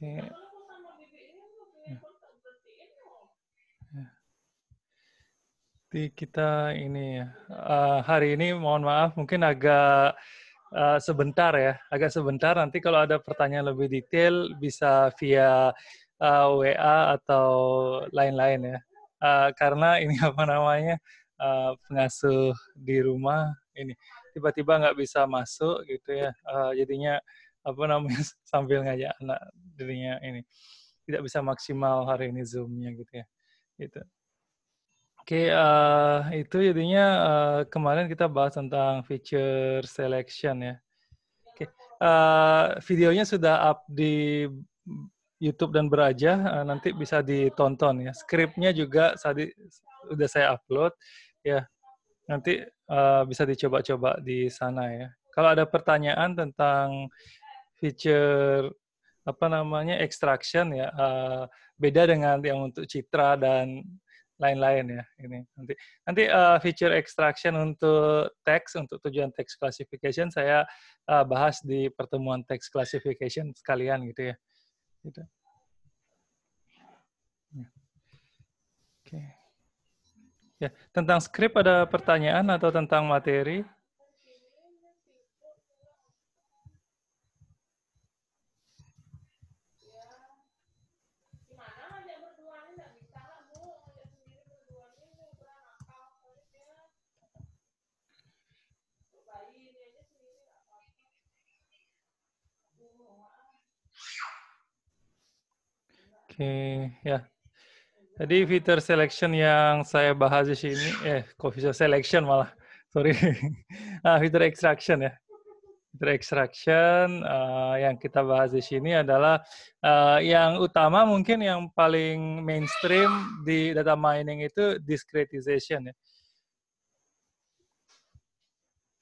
kayak kita ini ya. Uh, hari ini mohon maaf mungkin agak uh, sebentar ya, agak sebentar. Nanti kalau ada pertanyaan lebih detail bisa via uh, eh, WA atau lain-lain ya. Uh, karena ini apa namanya uh, pengasuh di rumah ini tiba-tiba nggak bisa masuk gitu ya. Uh, jadinya apa namanya sambil ngajak anak dirinya ini tidak bisa maksimal hari ini zoomnya gitu ya gitu oke okay, uh, eh, itu jadinya uh, kemarin kita bahas tentang feature selection ya oke okay. uh, eh, videonya sudah up di YouTube dan beraja uh, nanti bisa ditonton ya skripnya juga tadi udah saya upload ya nanti uh, bisa dicoba-coba di sana ya kalau ada pertanyaan tentang feature apa namanya extraction ya uh, beda dengan yang untuk citra dan lain-lain ya ini nanti nanti uh, feature extraction untuk teks untuk tujuan teks classification saya uh, bahas di pertemuan teks classification sekalian gitu ya gitu ya, ya tentang skrip ada pertanyaan atau tentang materi okay. ya. jadi fitur selection yang saya bahas di sini, eh, coefficient selection malah, sorry. ah, fitur extraction ya. Fitur extraction uh, yang kita bahas di sini adalah uh, yang utama mungkin yang paling mainstream di data mining itu discretization ya.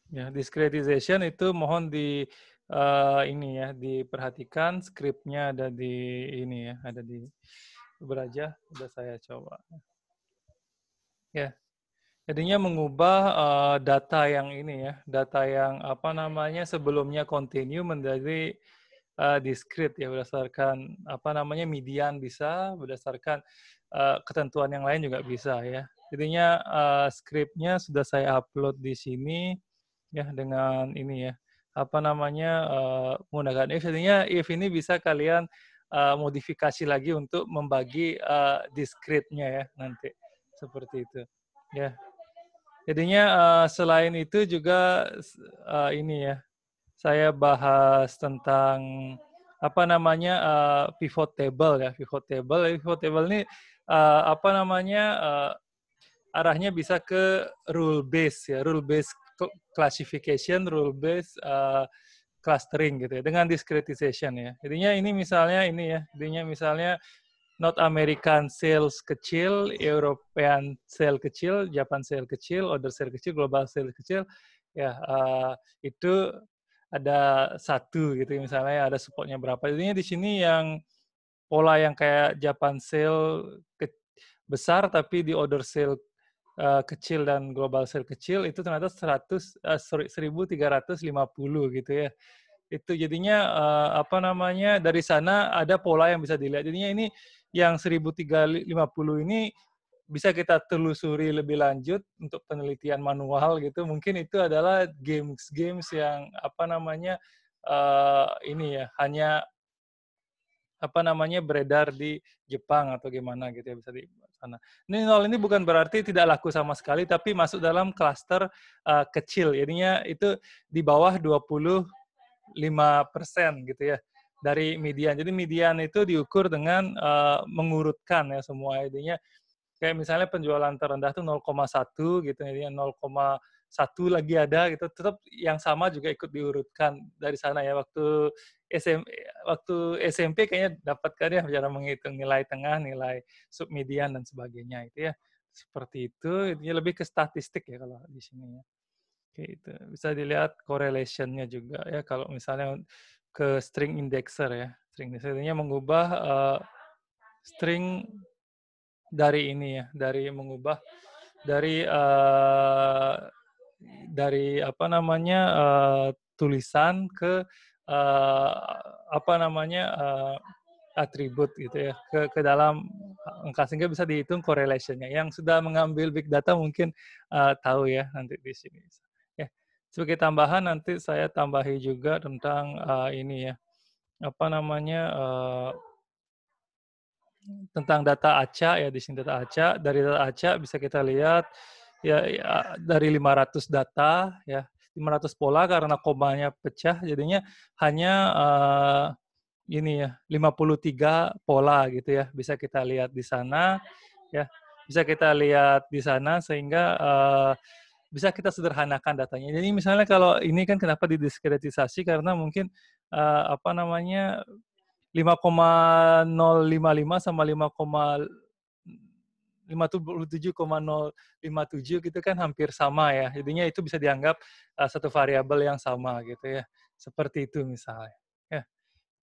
Ya, discretization itu mohon di uh, ini ya diperhatikan skripnya ada di ini ya ada di beraja udah saya coba ya yeah. jadinya mengubah uh, data yang ini ya data yang apa namanya sebelumnya continue menjadi uh, discrete ya berdasarkan apa namanya median bisa berdasarkan uh, ketentuan yang lain juga bisa ya jadinya uh, skripnya sudah saya upload di sini ya dengan ini ya apa namanya uh, menggunakan if artinya if ini bisa kalian uh, modifikasi lagi untuk membagi uh, discrete-nya ya nanti seperti itu ya jadinya uh, selain itu juga uh, ini ya saya bahas tentang apa namanya uh, pivot table ya pivot table pivot table ini uh, apa namanya uh, arahnya bisa ke rule base ya rule base classification rule based uh, eh, clustering gitu ya dengan discretization ya. Jadinya ini misalnya ini ya, jadinya misalnya not American sales kecil, European sale kecil, Japan sale kecil, order sale kecil, global sale kecil, ya uh, itu ada satu gitu ya misalnya ada supportnya berapa. Jadinya di sini yang pola yang kayak Japan sale besar tapi di order sale Eh, kecil dan global sel kecil itu ternyata 100 uh, eh, sorry, 1350 gitu ya. Itu jadinya eh, apa namanya dari sana ada pola yang bisa dilihat. Jadinya ini yang 1350 ini bisa kita telusuri lebih lanjut untuk penelitian manual gitu. Mungkin itu adalah games-games yang apa namanya ini ya hanya apa namanya beredar di Jepang atau gimana gitu ya bisa di sana. Ini nol ini bukan berarti tidak laku sama sekali tapi masuk dalam klaster uh, kecil. Jadinya itu di bawah 25% gitu ya dari median. Jadi median itu diukur dengan uh, mengurutkan ya semua jadinya kayak misalnya penjualan terendah tuh 0,1 gitu jadinya 0, satu lagi ada gitu tetap yang sama juga ikut diurutkan dari sana ya waktu SM waktu SMP kayaknya dapatkan ya cara menghitung nilai tengah nilai submedian dan sebagainya itu ya seperti itu ini lebih ke statistik ya kalau di sini ya Oke, itu bisa dilihat correlationnya juga ya kalau misalnya ke string indexer ya string indexernya mengubah uh, string dari ini ya dari mengubah dari uh, dari apa namanya uh, tulisan ke uh, apa namanya uh, atribut gitu ya ke ke dalam angka sehingga bisa dihitung correlationnya. Yang sudah mengambil big data mungkin uh, tahu ya nanti di sini. Ya sebagai tambahan nanti saya tambahi juga tentang uh, ini ya apa namanya uh, tentang data acak ya di sini data acak dari data acak bisa kita lihat ya, ya dari 500 data ya 500 pola karena komanya pecah jadinya hanya uh, ini ya 53 pola gitu ya bisa kita lihat di sana ya bisa kita lihat di sana sehingga uh, bisa kita sederhanakan datanya. Jadi misalnya kalau ini kan kenapa didiskreditisasi karena mungkin uh, apa namanya 5,055 sama 5, 57,057 gitu kan hampir sama ya. Jadinya itu bisa dianggap uh, satu variabel yang sama gitu ya. Seperti itu misalnya. Ya.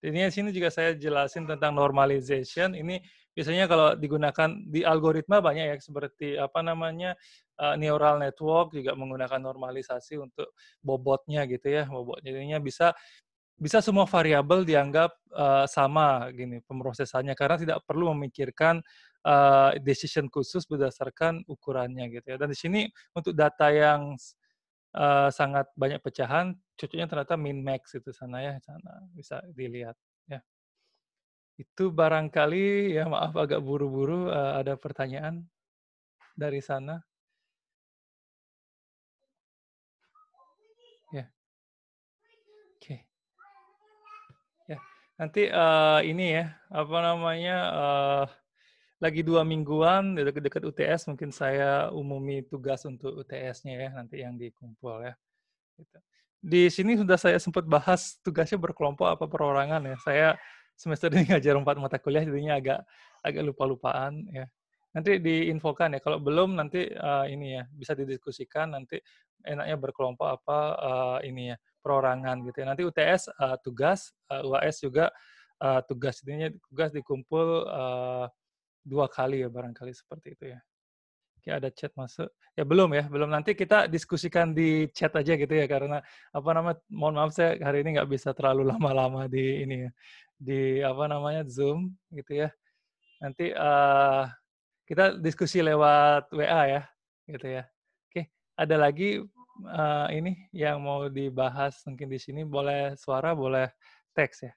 Ini sini juga saya jelasin tentang normalization. Ini biasanya kalau digunakan di algoritma banyak ya seperti apa namanya uh, neural network juga menggunakan normalisasi untuk bobotnya gitu ya, bobot. Jadinya bisa bisa semua variabel dianggap uh, sama gini pemrosesannya karena tidak perlu memikirkan uh, decision khusus berdasarkan ukurannya gitu ya. Dan di sini untuk data yang uh, sangat banyak pecahan cocoknya ternyata min max itu sana ya sana bisa dilihat ya. Itu barangkali ya maaf agak buru-buru uh, ada pertanyaan dari sana. Nanti uh, ini ya, apa namanya, uh, lagi dua mingguan dekat-dekat UTS mungkin saya umumi tugas untuk UTS-nya ya nanti yang dikumpul ya. Gitu. Di sini sudah saya sempat bahas tugasnya berkelompok apa perorangan ya. Saya semester ini ngajar empat mata kuliah jadinya agak agak lupa-lupaan ya nanti diinfokan ya. Kalau belum nanti uh, ini ya bisa didiskusikan nanti enaknya berkelompok apa uh, ini ya perorangan gitu ya. Nanti UTS uh, eh, tugas, uh, UAS juga uh, tugas intinya tugas dikumpul uh, dua kali ya barangkali seperti itu ya. Oke, ada chat masuk. Ya belum ya, belum nanti kita diskusikan di chat aja gitu ya karena apa nama mohon maaf saya hari ini nggak bisa terlalu lama-lama di ini ya. Di apa namanya Zoom gitu ya. Nanti uh, kita diskusi lewat WA ya, gitu ya. Oke, ada lagi uh, ini yang mau dibahas mungkin di sini boleh suara, boleh teks ya.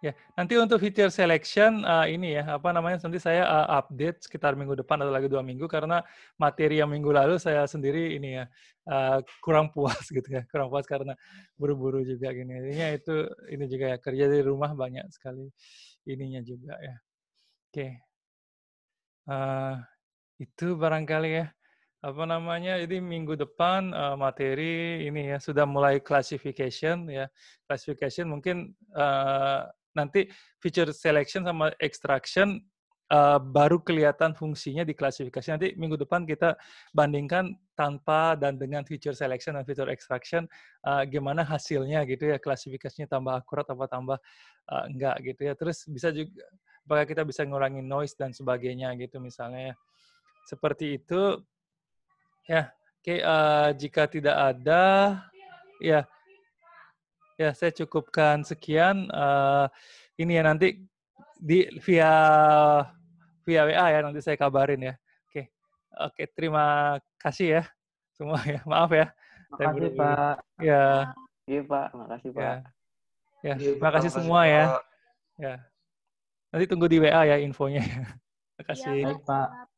Ya, nanti untuk feature selection uh, ini ya, apa namanya nanti saya uh, update sekitar minggu depan atau lagi dua minggu karena materi yang minggu lalu saya sendiri ini ya uh, kurang puas gitu ya, kurang puas karena buru-buru juga gini. Intinya itu ini juga ya kerja di rumah banyak sekali ininya juga ya. Oke, Eh, itu barangkali ya apa namanya jadi minggu depan uh, materi ini ya sudah mulai classification ya classification mungkin uh, nanti feature selection sama extraction uh, baru kelihatan fungsinya di klasifikasi nanti minggu depan kita bandingkan tanpa dan dengan feature selection dan feature extraction uh, gimana hasilnya gitu ya klasifikasinya tambah akurat apa tambah uh, enggak gitu ya terus bisa juga apakah kita bisa ngurangi noise dan sebagainya gitu misalnya ya. Seperti itu. Ya, oke okay, uh, eh, jika tidak ada ya ya saya cukupkan sekian uh, ini ya nanti di via via WA ya nanti saya kabarin ya. Oke. Okay. Oke, okay, terima kasih ya semua ya. Maaf ya. Terima kasih Pak. Ya. Iya Pak, makasih Pak. Ya, ya iya, terima kasih semua ya. Ya. Nanti tunggu di WA ya infonya. terima Ya, iya, Baik, Pak.